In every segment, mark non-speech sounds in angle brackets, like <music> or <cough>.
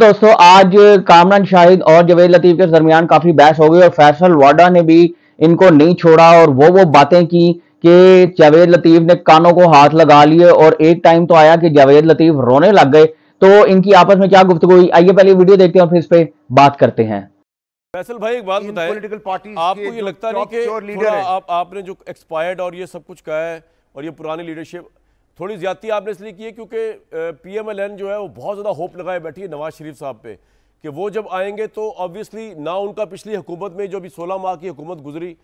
दोस्तों आज कामरान शाहिद और जवेद लतीफ के दरमियान काफी बहस हो गई और फैसल वाडा ने भी इनको नहीं छोड़ा और वो वो बातें की कि जवेद लतीफ ने कानों को हाथ लगा लिए और एक टाइम तो आया कि जवेद लतीफ रोने लग गए तो इनकी आपस में क्या गुफ्तु हुई आइए पहले वीडियो देखते हैं और फिर इस पर बात करते हैं फैसल भाई एक बात बताए पोलिटिकल पार्टी आपको ये लगता नहीं कि आप आपने जो एक्सपायर्ड और ये सब कुछ कहा है और ये पुरानी लीडरशिप थोड़ी ज्यादा आपने इसलिए की है क्योंकि पीएमएलएन जो है वो बहुत ज़्यादा होप लगाए बैठी है नवाज शरीफ साहब पे कि वो जब आएंगे तो ऑब्वियसली ना उनका पिछली हुकूमत में जो अभी सोलह माह की हुकूमत गुजरी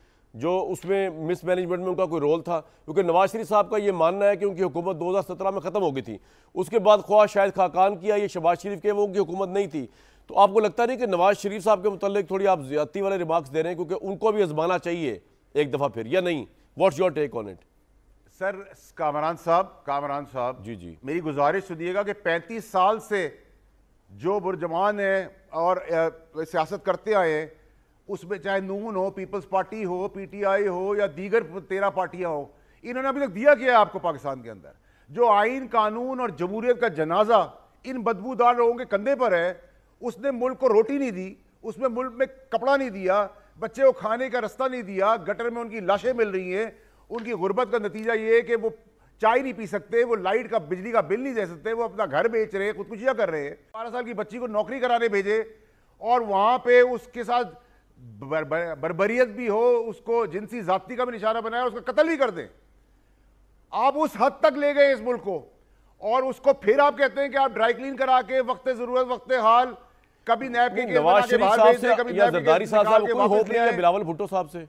जो उसमें मिसमैनेजमेंट में उनका कोई रोल था क्योंकि नवाज शरीफ साहब का ये मानना है कि उनकी हुकूमत 2017 में ख़त्म हो गई थी उसके बाद ख्वाह शाहिद खाकान किया या शबाज शरीफ के वो उनकी हुकूमत नहीं थी तो आपको लगता नहीं कि नवाज शरीफ साहब के मुतल थोड़ी आप ज्यादा वाले रिमार्क्स दे रहे हैं क्योंकि उनको भी आजमाना चाहिए एक दफ़ा फिर या नहीं what's your take on it sir Kamran साहब कामरान साहब जी जी मेरी गुजारिश सुनिएगा कि पैंतीस साल से जो बुरजमान है और सियासत करते आए हैं उसमें चाहे नून हो पीपल्स पार्टी हो पीटीआई हो या दीगर तेरह पार्टियां हो इन्होंने अभी तक दिया क्या है आपको पाकिस्तान के अंदर जो आइन कानून और जमहूरियत का जनाजा इन बदबूदार लोगों के कंधे पर है उसने मुल्क को रोटी नहीं दी उसमें मुल्क में कपड़ा नहीं दिया बच्चे को खाने का रास्ता नहीं दिया गटर में उनकी लाशें मिल रही हैं उनकी गुर्बत का नतीजा ये है कि वो चाय नहीं पी सकते वो लाइट का बिजली का बिल नहीं दे सकते वो अपना घर बेच रहे हैं खुदकुशियाँ कर रहे हैं बारह साल की बच्ची को नौकरी कराने भेजे और वहाँ पे उसके साथ बर, बरबरीत भी हो उसको जिनसी जाति का भी निशाना बनाया उसका कत्ल भी कर दें आप उस हद तक ले गए इस मुल्क को और उसको फिर आप कहते हैं कि आप ड्राई क्लीन करा के वक्त ज़रूरत वक्त हाल कभी नैब के नवाज शरीफ साहब से या जरदारी साहब से बिलावल भुट्टो साहब से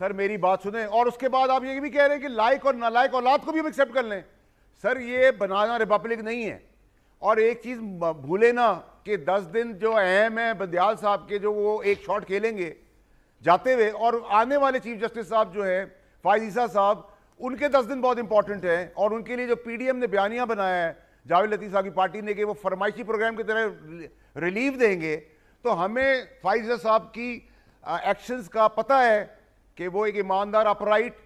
सर मेरी बात सुने और उसके बाद आप ये भी कह रहे हैं कि लाइक और नालायक औलाद को भी हम एक्सेप्ट कर लें सर ये बनाना रिपब्लिक नहीं है और एक चीज़ भूले ना कि दस दिन जो अहम है बंदयाल साहब के जो वो एक शॉट खेलेंगे जाते हुए और आने वाले चीफ जस्टिस साहब जो है फायदीसा साहब उनके दस दिन बहुत इंपॉर्टेंट हैं और उनके लिए जो पीडीएम ने बयानियाँ बनाया है जावेद लतीफ़ साहब की पार्टी ने कि वो फरमाइशी प्रोग्राम की तरह रिलीफ देंगे तो हमें फायदीसा साहब की एक्शंस का पता है कि वो एक ईमानदार अपराइट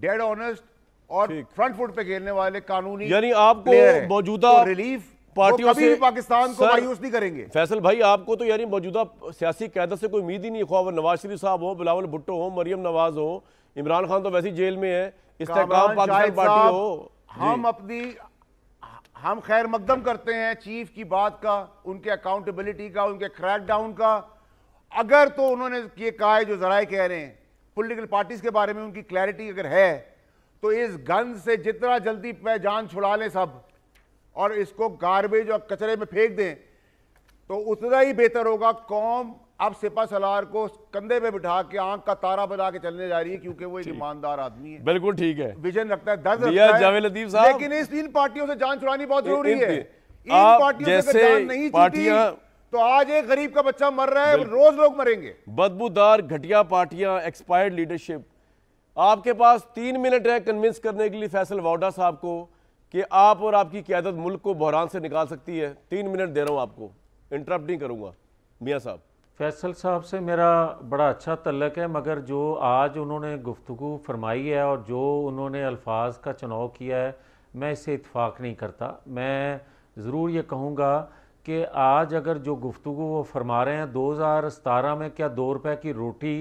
डेड ऑनेस्ट और फ्रंट फुट पे खेलने वाले कानूनी यानी आपको मौजूदा तो रिलीफ पार्टियों से पाकिस्तान को मायूस नहीं करेंगे फैसल भाई आपको तो यानी मौजूदा सियासी कैदत से कोई उम्मीद ही नहीं खबर नवाज शरीफ साहब हो बिलावल भुट्टो हो मरियम नवाज हो इमरान खान तो वैसे ही जेल में है इस्तेकाम पाकिस्तान पार्टी हो हम अपनी हम खैर मकदम करते हैं चीफ की बात का उनके अकाउंटेबिलिटी का उनके क्रैकडाउन का अगर तो उन्होंने ये कहा है जो जराए कह रहे हैं पॉलिटिकल पार्टीज के बारे में उनकी क्लैरिटी अगर है तो इस गंध से जितना जल्दी जान छुड़ा लें सब और इसको गार्बेज और कचरे में फेंक दें तो उतना ही बेहतर होगा कौम अब सिपा सलार को कंधे पे बिठा के आंख का तारा बना के चलने जा रही है क्योंकि वो एक ईमानदार आदमी है बिल्कुल ठीक है विजन रखता है दर्द रखता है लेकिन इस तीन पार्टियों से जान छुड़ानी बहुत जरूरी है इन पार्टियों से नहीं तो आज एक गरीब का बच्चा मर रहा है रोज लोग मरेंगे बदबूदार घटिया पार्टियां एक्सपायर्ड लीडरशिप आपके पास तीन मिनट है कन्विंस करने के लिए फैसल वाडा साहब को कि आप और आपकी क्यादत मुल्क को बहरान से निकाल सकती है तीन मिनट दे रहा हूँ आपको इंटरप्ट नहीं करूँगा मियाँ साहब फैसल साहब से मेरा बड़ा अच्छा तलक है मगर जो आज उन्होंने गुफ्तु फरमाई है और जो उन्होंने अल्फाज का चुनाव किया है मैं इसे इतफाक़ नहीं करता मैं ज़रूर ये कहूँगा कि आज अगर जो गुफ्तु वो फरमा रहे हैं 2017 में क्या दो रुपए की रोटी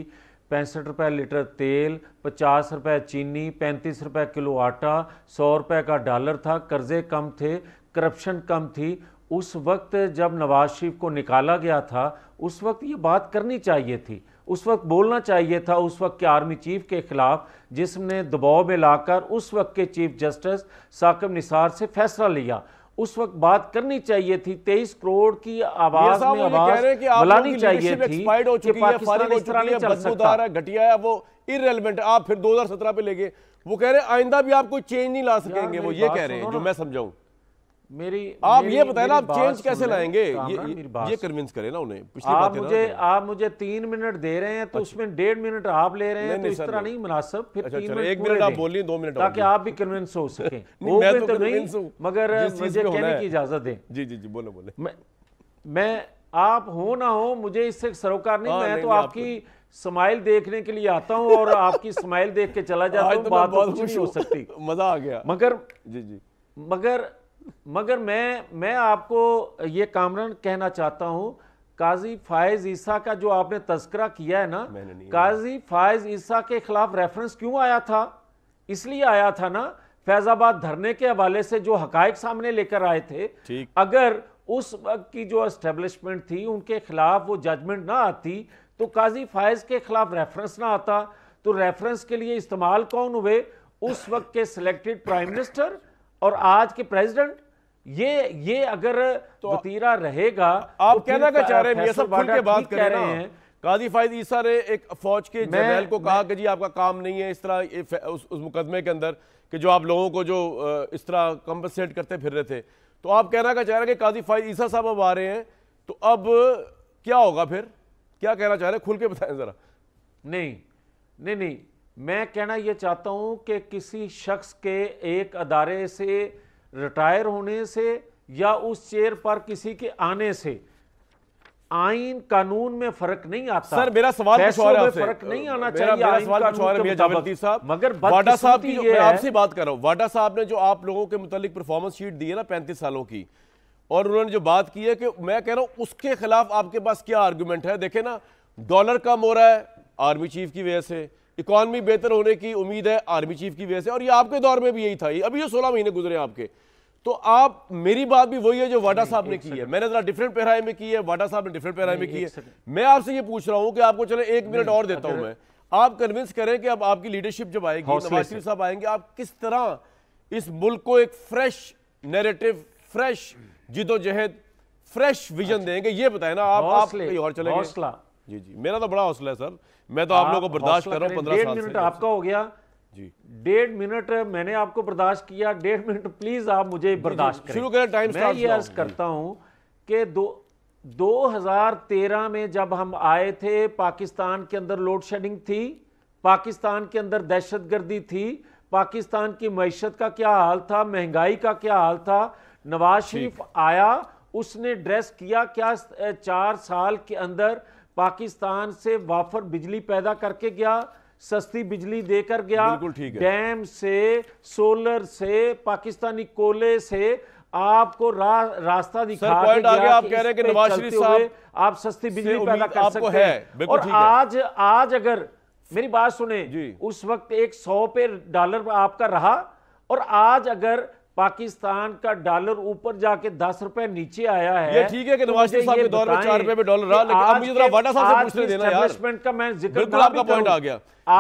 पैंसठ रुपए लीटर तेल पचास रुपये चीनी पैंतीस रुपए किलो आटा सौ रुपए का डॉलर था कर्ज़े कम थे करप्शन कम थी उस वक्त जब नवाज शरीफ को निकाला गया था उस वक्त ये बात करनी चाहिए थी उस वक्त बोलना चाहिए था उस वक्त के आर्मी चीफ के ख़िलाफ़ जिसने दबाव में लाकर उस वक्त के चीफ जस्टिस साकिब निसार से फैसला लिया उस वक्त बात करनी चाहिए थी तेईस करोड़ की आवाज में आवाज बुलानी चाहिए थी कि पाकिस्तान इस तरह नहीं चल सकता घटिया है वो इरेलीवेंट आप फिर 2017 पे ले गए वो कह रहे हैं आइंदा भी आप कोई चेंज नहीं ला सकेंगे वो ये कह रहे हैं जो मैं समझाऊं मेरी आप मेरी, ये बताए ना आप चेंज कैसे लाएंगे ये ये कन्विंस करें ना उन्हें पिछली आप मुझे आप मुझे तीन मिनट दे रहे हैं तो अच्छा। उसमें डेढ़ मिनट आप ले रहे हैं तो इस तरह नहीं मुनासब फिर अच्छा, अच्छा, एक मिनट आप बोलिए दो मिनट ताकि आप भी कन्विंस हो सके <laughs> तो तो मगर मुझे कहने की इजाजत दें जी जी जी बोले बोले मैं आप हो ना हो मुझे इससे सरोकार नहीं हाँ, मैं तो आपकी स्माइल देखने के लिए आता हूँ और आपकी स्माइल देख के चला <laughs> जाता हूँ तो बात बहुत खुश हो सकती <laughs> मजा आ गया मगर जी जी मगर मगर मैं मैं आपको ये कामरन कहना चाहता हूँ काजी फायज ईसा का जो आपने तस्करा किया है ना काजी फायज ईसा के खिलाफ रेफरेंस क्यों आया था इसलिए आया था ना फैजाबाद धरने के हवाले से जो हकायक सामने लेकर आए थे अगर उस वक्त की जो एस्टेब्लिशमेंट थी उनके खिलाफ वो जजमेंट ना आती तो काजी फायज के खिलाफ रेफरेंस ना आता तो रेफरेंस के लिए इस्तेमाल कौन हुए उस वक्त के सिलेक्टेड प्राइम मिनिस्टर और आज के प्रेसिडेंट ये ये अगर तो वतीरा रहेगा आप तो कहना क्या चाह रहे हैं ये सब के बात कर रहे हैं काजी फायद ईसा ने एक फौज के जनरल को कहा कि जी आपका काम नहीं है इस तरह उस, उस मुकदमे के अंदर कि जो आप लोगों को जो इस तरह कंपनसेट करते फिर रहे थे तो आप कहना क्या चाह रहे हैं कि काजी फायद ईसा साहब अब आ रहे हैं तो अब क्या होगा फिर क्या कहना चाह रहे हैं खुल के बताएं ज़रा नहीं नहीं नहीं मैं कहना ये चाहता हूँ कि किसी शख्स के एक अदारे से रिटायर होने से या उस चेयर पर किसी के आने से आइन कानून में फर्क नहीं आता सर मेरा सवाल कुछ और फर्क नहीं आना मेरा, चाहिए मेरा सवाल कुछ और भैया जावेदी साहब मगर वाडा साहब की मैं आपसे बात कर रहा हूं वाडा साहब ने जो आप लोगों के मुतालिक परफॉर्मेंस शीट दी है ना पैंतीस सालों की और उन्होंने जो बात की है कि मैं कह रहा हूं उसके खिलाफ आपके पास क्या आर्ग्यूमेंट है देखे ना डॉलर कम हो रहा है आर्मी चीफ की वजह से इकॉनमी बेहतर होने की उम्मीद है आर्मी चीफ की वजह से और ये आपके दौर में भी यही था ये अभी ये सोलह महीने गुजरे आपके तो आप मेरी बात भी वही है जो वाडा साहब ने की है मैंने जरा डिफरेंट पहराई में की है वाडा साहब ने डिफरेंट पहराई में की है मैं आपसे ये पूछ रहा हूं कि आपको चले एक मिनट और देता हूं मैं आप कन्विंस करें कि अब आपकी लीडरशिप जब आएगी साहब आएंगे आप किस तरह इस मुल्क को एक फ्रेश नैरेटिव फ्रेश जिदोजहद फ्रेश विजन देंगे ये बताए ना आप आप कहीं और चले हौसला जी जी मेरा तो बड़ा हौसला है सर मैं तो आप लोगों को बर्दाश्त कर रहा हूँ पंद्रह मिनट आपका हो गया जी डेढ़ मिनट मैंने आपको बर्दाश्त किया डेढ़ मिनट प्लीज आप मुझे बर्दाश्त करें शुरू करें टाइम मैं ये अर्ज करता हूँ कि दो 2013 में जब हम आए थे पाकिस्तान के अंदर लोड शेडिंग थी पाकिस्तान के अंदर दहशत गर्दी थी पाकिस्तान की मीशत का क्या हाल था महंगाई का क्या हाल था नवाज शरीफ आया उसने ड्रेस किया क्या चार साल के अंदर पाकिस्तान से वाफर बिजली पैदा करके गया सस्ती बिजली देकर गया डैम से सोलर से पाकिस्तानी कोले से आपको रा, रास्ता दिखा सर, आगे आप कह रहे हैं कि नवाज शरीफ साहब आप सस्ती बिजली पैदा कर सकते हैं और आज आज अगर मेरी बात सुने उस वक्त एक सौ पे डॉलर आपका रहा और आज अगर पाकिस्तान का डॉलर ऊपर जाके दस रुपए नीचे आया है ये ठीक है कि नवाज शरीफ साहब के दौर में चार रुपए में डॉलर रहा लेकिन आप मुझे वाडा साहब से पूछने देना यार इन्वेस्टमेंट का मैं जिक्र बिल्कुल आपका पॉइंट आ गया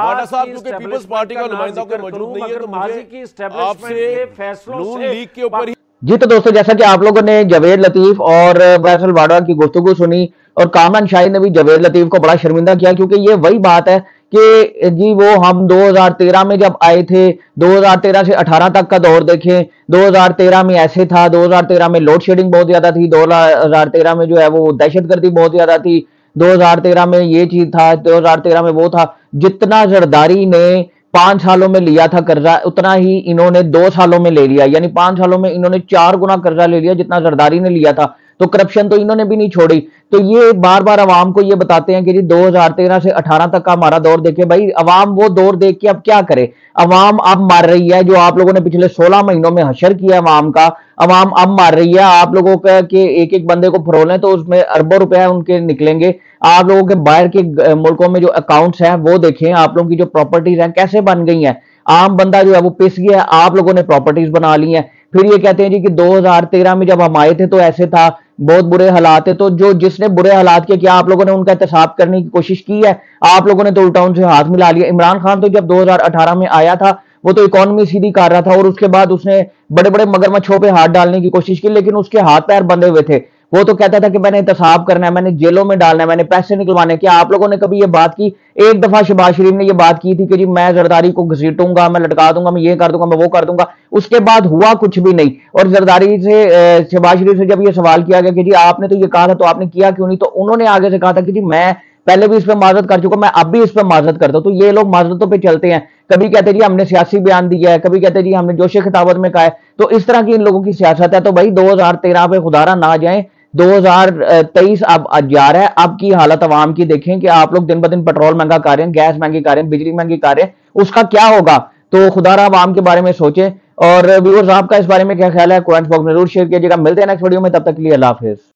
वाडा साहब क्योंकि पीपल्स पार्टी का नुमाइंदा कोई मौजूद नहीं है तो मुझे की एस्टैब्लिशमेंट के फैसलों से लीग के ऊपर जी तो दोस्तों जैसा कि आप लोगों ने जवेद लतीफ और फैसल वाडा की गुफ्तगु सुनी और कामरान शाहिद ने भी जवेद लतीफ को बड़ा शर्मिंदा किया क्योंकि ये वही बात है कि जी वो हम 2013 में जब आए थे 2013 से 18 तक का दौर देखें 2013 में ऐसे था 2013 में लोड शेडिंग बहुत ज़्यादा थी 2013 में जो है वो दहशतगर्दी बहुत ज़्यादा थी 2013 में ये चीज़ था 2013 में वो था जितना जरदारी ने पांच सालों में लिया था कर्जा उतना ही इन्होंने दो सालों में ले लिया यानी पांच सालों में इन्होंने चार गुना कर्जा ले लिया जितना जरदारी ने लिया था तो करप्शन तो इन्होंने भी नहीं छोड़ी तो ये बार बार आवाम को ये बताते हैं कि जी 2013 से 18 तक का हमारा दौर देखे भाई अवाम वो दौर देख के अब क्या करे अवाम अब मार रही है जो आप लोगों ने पिछले 16 महीनों में हशर किया अवाम का अवाम अब मार रही है आप लोगों का के एक एक बंदे को फरोलें तो उसमें अरबों रुपए उनके निकलेंगे आप लोगों के बाहर के मुल्कों में जो अकाउंट्स हैं वो देखें आप लोगों की जो प्रॉपर्टीज हैं कैसे बन गई हैं आम बंदा जो है वो पिस गया है आप लोगों ने प्रॉपर्टीज बना ली हैं फिर ये कहते हैं जी कि 2013 में जब हम आए थे तो ऐसे था बहुत बुरे हालात है तो जो जिसने बुरे हालात के क्या आप लोगों ने उनका एहतसाब करने की कोशिश की है आप लोगों ने तो उल्टा उनसे हाथ मिला लिया इमरान खान तो जब 2018 में आया था वो तो इकोनॉमी सीधी कर रहा था और उसके बाद उसने बड़े बड़े मगरमच्छों पे हाथ डालने की कोशिश की लेकिन उसके हाथ पैर बंधे हुए थे वो तो कहता था कि मैंने इंतसाब करना है मैंने जेलों में डालना है मैंने पैसे निकलवाने क्या आप लोगों ने कभी ये बात की एक दफा शबाज शरीफ ने ये बात की थी कि जी मैं जरदारी को घसीटूंगा मैं लटका दूंगा मैं ये कर दूंगा मैं वो कर दूंगा उसके बाद हुआ कुछ भी नहीं और जरदारी से शबाज शरीफ से जब ये सवाल किया गया कि जी आपने तो ये कहा था तो आपने किया क्यों नहीं तो उन्होंने आगे से कहा था कि जी मैं पहले भी इस पर माजत कर चुका मैं अब भी इस पर माजत करता हूँ तो ये लोग माजतों पर चलते हैं कभी कहते जी हमने सियासी बयान दिया है कभी कहते जी हमने जोश खिताबत में कहा है तो इस तरह की इन लोगों की सियासत है तो भाई दो हजार तेरह पे खुदारा ना जाए 2023 अब जा रहा है अब की हालत आवाम की देखें कि आप लोग दिन ब दिन पेट्रोल महंगा कर रहे हैं गैस महंगी कर रहे हैं बिजली महंगी कर रहे हैं उसका क्या होगा तो खुदा आवाम के बारे में सोचे और व्यूअर्स आपका इस बारे में क्या ख्याल है कमेंट बॉक्स में जरूर शेयर कीजिएगा मिलते हैं नेक्स्ट वीडियो में तब तक के लिए अल्लाह हाफिज़